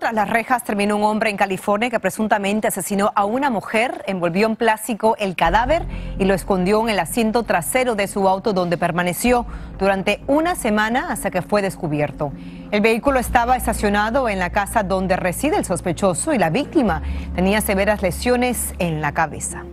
Tras las rejas terminó un hombre en California que presuntamente asesinó a una mujer, envolvió en plástico el cadáver y lo escondió en el asiento trasero de su auto donde permaneció durante una semana hasta que fue descubierto. El vehículo estaba estacionado en la casa donde reside el sospechoso y la víctima tenía severas lesiones en la cabeza.